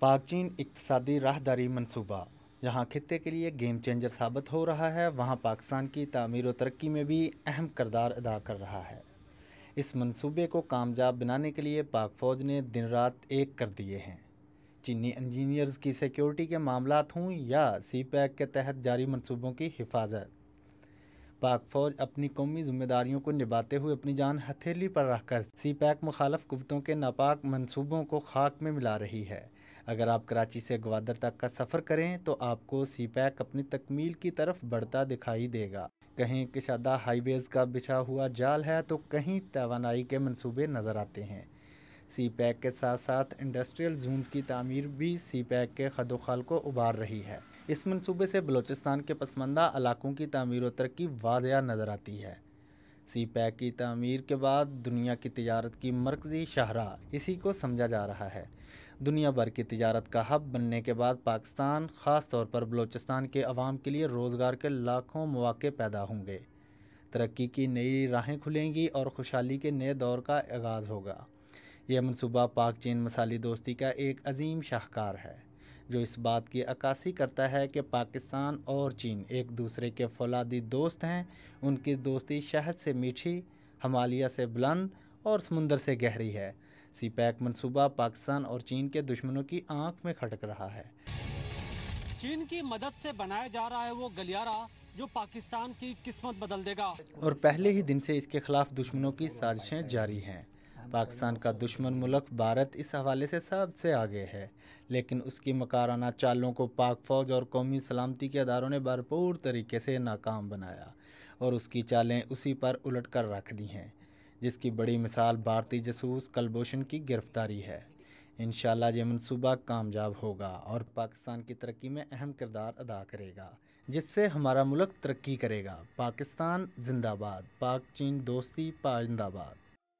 पाक चीन इकतदी राहदारी मनसूबा जहाँ खत्े के लिए गेम चेंजर साबित हो रहा है वहाँ पाकिस्तान की तमीर व तरक्की में भी अहम करदार अदा कर रहा है इस मनसूबे को कामयाब बनाने के लिए पाक फ़ौज ने दिन रात एक कर दिए हैं चीनी इंजीनियर्स की सिक्योरिटी के मामला हों या सी पैक के तहत जारी मनसूबों की हिफाजत पाक फौज अपनी कौमी जिम्मेदारियों को निभाते हुए अपनी जान हथेली पर रखकर सी पैक मुखालफ कुतों के नापाक मनसूबों को खाक में मिला रही है अगर आप कराची से ग्वादर तक का सफ़र करें तो आपको सी पैक अपनी तकमील की तरफ बढ़ता दिखाई देगा कहीं कशादा हाईवेज़ का बिछा हुआ जाल है तो कहीं तोानाई के मनसूबे नज़र आते हैं सी पैक के साथ साथ इंडस्ट्रियल जोन की तमीर भी सी पैक के खदोखाल को उबार रही है इस मनसूबे से बलूचिस्तान के पसमंदा इलाकों की तमीर व तरक्की वाजिया नज़र आती है सी पैक की तमीर के बाद दुनिया की तजारत की मरकजी शाहरा इसी को समझा जा रहा है दुनिया भर की तजारत का हब बनने के बाद पाकिस्तान ख़ास तौर पर बलोचिस्तान के अवाम के लिए रोज़गार के लाखों मौाक़े पैदा होंगे तरक्की की नई राहें खुलेंगी और खुशहाली के नए दौर का आगाज़ होगा यह मनसूबा पाक चीन मसाली दोस्ती का एक अजीम शाहकार है जो इस बात की अक्सी करता है कि पाकिस्तान और चीन एक दूसरे के फौलादी दोस्त हैं उनकी दोस्ती शहद से मीठी हमालिया से बुलंद और समुंदर से गहरी है सी पैक मनसूबा पाकिस्तान और चीन के दुश्मनों की आंख में खटक रहा है चीन की मदद से बनाया जा रहा है वो गलियारा जो पाकिस्तान की किस्मत बदल देगा और पहले ही दिन से इसके खिलाफ दुश्मनों की साजिशें जारी हैं पाकिस्तान का दुश्मन मुल्क भारत इस हवाले से सबसे आगे है लेकिन उसकी मकाराना चालों को पाक फौज और कौमी सलामती के अदारों ने भरपूर तरीके से नाकाम बनाया और उसकी चालें उसी पर उलट कर रख दी हैं जिसकी बड़ी मिसाल भारतीय जसूस कलभूषण की गिरफ्तारी है इन ये मनसूबा कामयाब होगा और पाकिस्तान की तरक्की में अहम किरदार अदा करेगा जिससे हमारा मुल्क तरक्की करेगा पाकिस्तान जिंदाबाद पाक चीन दोस्ती जिंदाबाद